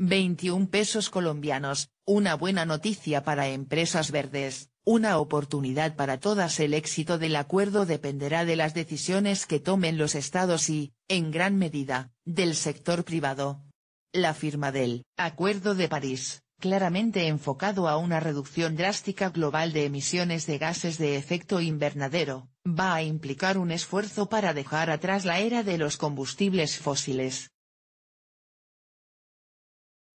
21 pesos colombianos, una buena noticia para empresas verdes, una oportunidad para todas. El éxito del acuerdo dependerá de las decisiones que tomen los estados y, en gran medida, del sector privado. La firma del Acuerdo de París, claramente enfocado a una reducción drástica global de emisiones de gases de efecto invernadero, va a implicar un esfuerzo para dejar atrás la era de los combustibles fósiles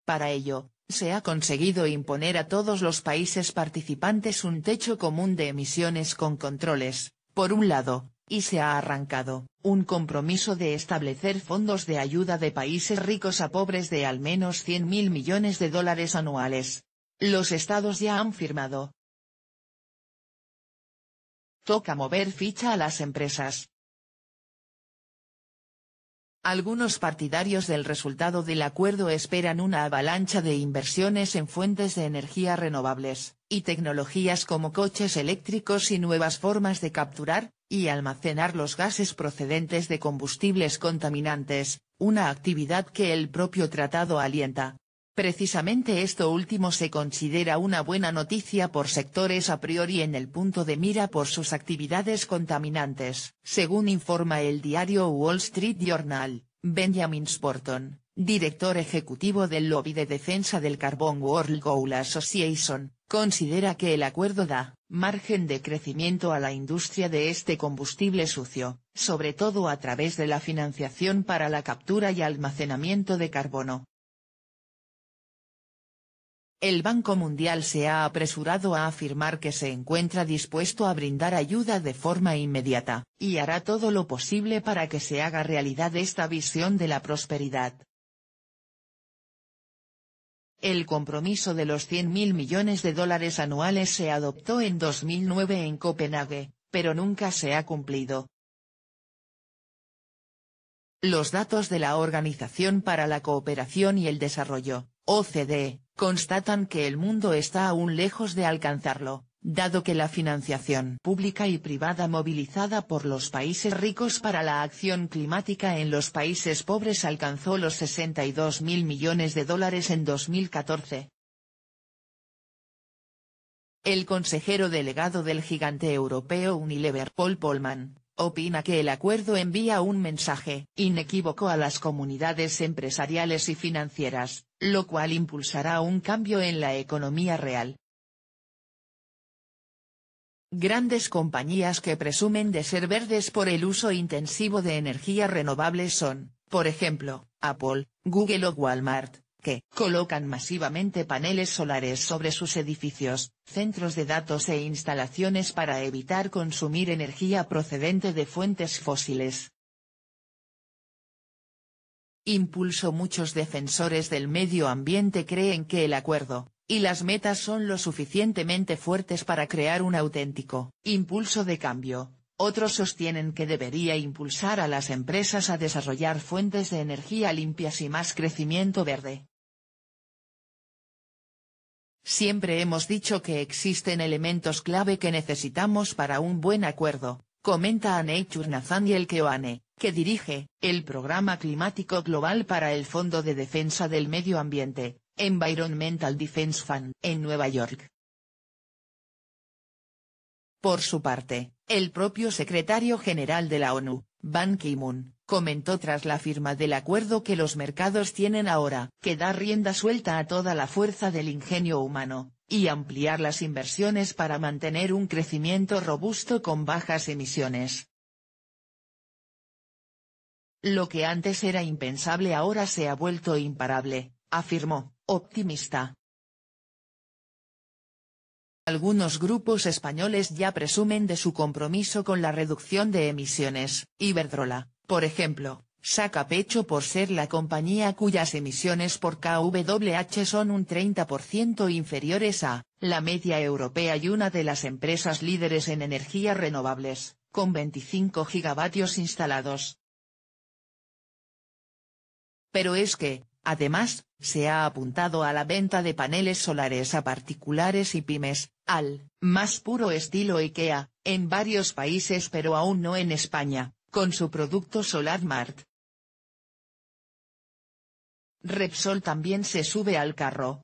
para ello, se ha conseguido imponer a todos los países participantes un techo común de emisiones con controles, por un lado, y se ha arrancado, un compromiso de establecer fondos de ayuda de países ricos a pobres de al menos 100.000 millones de dólares anuales. Los estados ya han firmado. Toca mover ficha a las empresas, algunos partidarios del resultado del acuerdo esperan una avalancha de inversiones en fuentes de energía renovables, y tecnologías como coches eléctricos y nuevas formas de capturar, y almacenar los gases procedentes de combustibles contaminantes, una actividad que el propio tratado alienta, Precisamente esto último se considera una buena noticia por sectores a priori en el punto de mira por sus actividades contaminantes, según informa el diario Wall Street Journal, Benjamin Sporton, director ejecutivo del lobby de defensa del carbón World Coal Association, considera que el acuerdo da margen de crecimiento a la industria de este combustible sucio, sobre todo a través de la financiación para la captura y almacenamiento de carbono, el Banco Mundial se ha apresurado a afirmar que se encuentra dispuesto a brindar ayuda de forma inmediata, y hará todo lo posible para que se haga realidad esta visión de la prosperidad. El compromiso de los 100.000 millones de dólares anuales se adoptó en 2009 en Copenhague, pero nunca se ha cumplido. Los datos de la Organización para la Cooperación y el Desarrollo, OCDE, constatan que el mundo está aún lejos de alcanzarlo, dado que la financiación pública y privada movilizada por los países ricos para la acción climática en los países pobres alcanzó los 62 mil millones de dólares en 2014. El consejero delegado del gigante europeo Unilever Paul Polman, opina que el acuerdo envía un mensaje inequívoco a las comunidades empresariales y financieras, lo cual impulsará un cambio en la economía real. Grandes compañías que presumen de ser verdes por el uso intensivo de energías renovables son, por ejemplo, Apple, Google o Walmart que colocan masivamente paneles solares sobre sus edificios, centros de datos e instalaciones para evitar consumir energía procedente de fuentes fósiles. Impulso Muchos defensores del medio ambiente creen que el acuerdo, y las metas son lo suficientemente fuertes para crear un auténtico impulso de cambio, otros sostienen que debería impulsar a las empresas a desarrollar fuentes de energía limpias y más crecimiento verde. Siempre hemos dicho que existen elementos clave que necesitamos para un buen acuerdo, comenta y Nathaniel Keoane, que dirige, el Programa Climático Global para el Fondo de Defensa del Medio Ambiente, Environmental Defense Fund, en Nueva York. Por su parte, el propio secretario general de la ONU, Ban Ki-moon, comentó tras la firma del acuerdo que los mercados tienen ahora, que da rienda suelta a toda la fuerza del ingenio humano, y ampliar las inversiones para mantener un crecimiento robusto con bajas emisiones. Lo que antes era impensable ahora se ha vuelto imparable, afirmó, optimista. Algunos grupos españoles ya presumen de su compromiso con la reducción de emisiones, Iberdrola, por ejemplo, saca pecho por ser la compañía cuyas emisiones por KWH son un 30% inferiores a la media europea y una de las empresas líderes en energías renovables, con 25 gigavatios instalados. Pero es que, además, se ha apuntado a la venta de paneles solares a particulares y pymes, al más puro estilo IKEA, en varios países pero aún no en España, con su producto Solar Mart. Repsol también se sube al carro.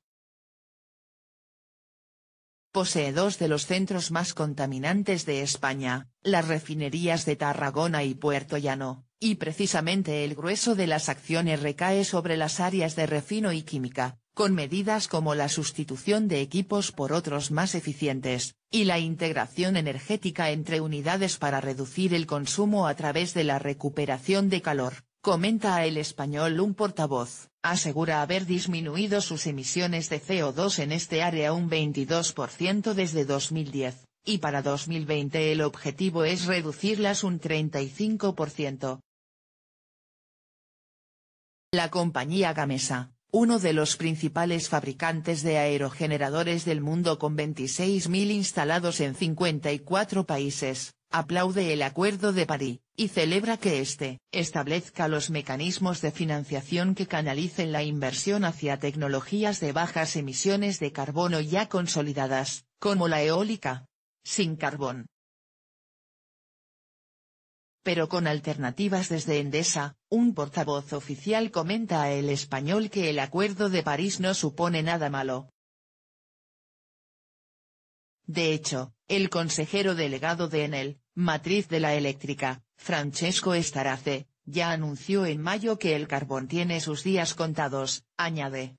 Posee dos de los centros más contaminantes de España, las refinerías de Tarragona y Puerto Llano, y precisamente el grueso de las acciones recae sobre las áreas de refino y química, con medidas como la sustitución de equipos por otros más eficientes, y la integración energética entre unidades para reducir el consumo a través de la recuperación de calor, comenta El Español un portavoz, asegura haber disminuido sus emisiones de CO2 en este área un 22% desde 2010, y para 2020 el objetivo es reducirlas un 35%. La compañía Gamesa, uno de los principales fabricantes de aerogeneradores del mundo con 26.000 instalados en 54 países, aplaude el Acuerdo de París, y celebra que éste establezca los mecanismos de financiación que canalicen la inversión hacia tecnologías de bajas emisiones de carbono ya consolidadas, como la eólica. Sin carbón, pero con alternativas desde Endesa, un portavoz oficial comenta a El Español que el Acuerdo de París no supone nada malo. De hecho, el consejero delegado de Enel, matriz de la eléctrica, Francesco Estarace, ya anunció en mayo que el carbón tiene sus días contados, añade.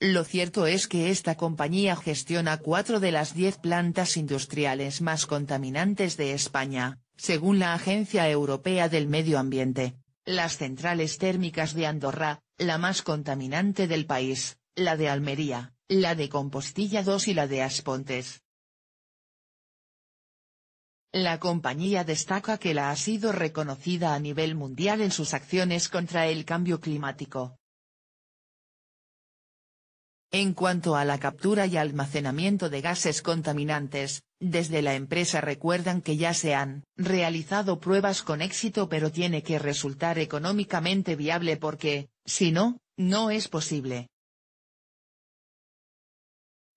Lo cierto es que esta compañía gestiona cuatro de las diez plantas industriales más contaminantes de España, según la Agencia Europea del Medio Ambiente. Las centrales térmicas de Andorra, la más contaminante del país, la de Almería, la de Compostilla 2 y la de Aspontes. La compañía destaca que la ha sido reconocida a nivel mundial en sus acciones contra el cambio climático, en cuanto a la captura y almacenamiento de gases contaminantes, desde la empresa recuerdan que ya se han realizado pruebas con éxito pero tiene que resultar económicamente viable porque, si no, no es posible.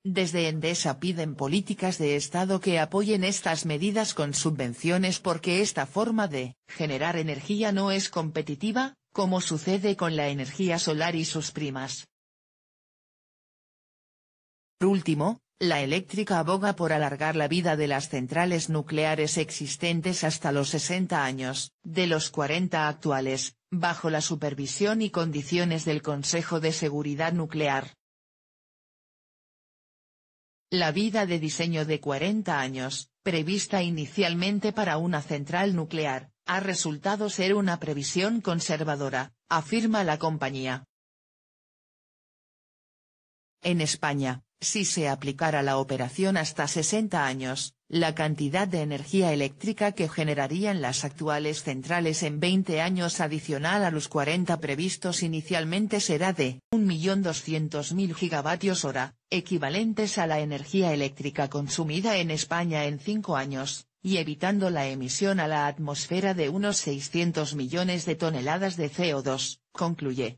Desde Endesa piden políticas de Estado que apoyen estas medidas con subvenciones porque esta forma de generar energía no es competitiva, como sucede con la energía solar y sus primas. Por último, la eléctrica aboga por alargar la vida de las centrales nucleares existentes hasta los 60 años, de los 40 actuales, bajo la supervisión y condiciones del Consejo de Seguridad Nuclear. La vida de diseño de 40 años, prevista inicialmente para una central nuclear, ha resultado ser una previsión conservadora, afirma la compañía. En España, si se aplicara la operación hasta 60 años, la cantidad de energía eléctrica que generarían las actuales centrales en 20 años adicional a los 40 previstos inicialmente será de 1.200.000 gigavatios hora, equivalentes a la energía eléctrica consumida en España en 5 años, y evitando la emisión a la atmósfera de unos 600 millones de toneladas de CO2, concluye.